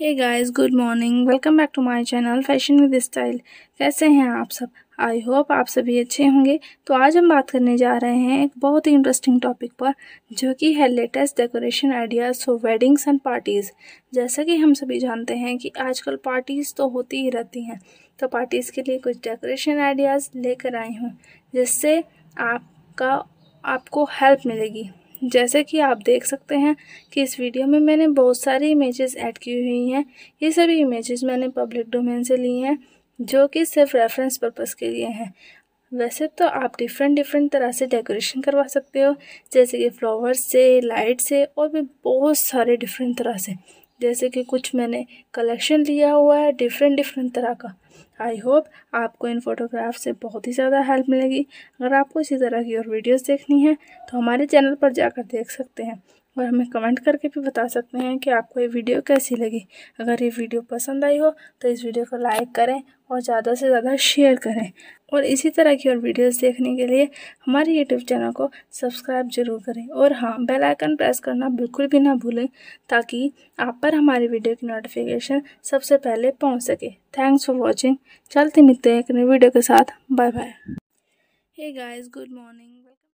hey guys good morning welcome back to my channel fashion with style कैसे हैं आप सब आई होप आप सभी अच्छे होंगे तो आज हम बात करने जा रहे हैं एक बहुत ही इंटरेस्टिंग टॉपिक पर जो कि है latest decoration ideas for weddings and parties जैसा कि हम सभी जानते हैं कि आजकल पार्टीज़ तो होती ही रहती हैं तो पार्टीज़ के लिए कुछ डेकोरेशन आइडियाज़ लेकर आई हूँ जिससे आपका आपको हेल्प मिलेगी जैसे कि आप देख सकते हैं कि इस वीडियो में मैंने बहुत सारी इमेजेस ऐड की हुई हैं ये सभी इमेजेस मैंने पब्लिक डोमेन से ली हैं जो कि सिर्फ रेफरेंस पर्पस के लिए हैं वैसे तो आप डिफरेंट डिफरेंट तरह से डेकोरेशन करवा सकते हो जैसे कि फ्लावर्स से लाइट से और भी बहुत सारे डिफरेंट तरह से जैसे कि कुछ मैंने कलेक्शन लिया हुआ है डिफरेंट डिफरेंट तरह का आई होप आपको इन फोटोग्राफ से बहुत ही ज़्यादा हेल्प मिलेगी अगर आपको इसी तरह की और वीडियोस देखनी है तो हमारे चैनल पर जाकर देख सकते हैं और हमें कमेंट करके भी बता सकते हैं कि आपको ये वीडियो कैसी लगी अगर ये वीडियो पसंद आई हो तो इस वीडियो को लाइक करें और ज़्यादा से ज़्यादा शेयर करें और इसी तरह की और वीडियोस देखने के लिए हमारे यूट्यूब चैनल को सब्सक्राइब जरूर करें और हाँ बेल आइकन प्रेस करना बिल्कुल भी ना भूलें ताकि आप पर हमारी वीडियो की नोटिफिकेशन सबसे पहले पहुँच सके थैंक्स फॉर वॉचिंग चलते मिलते हैं एक नई वीडियो के साथ bye bye guys good morning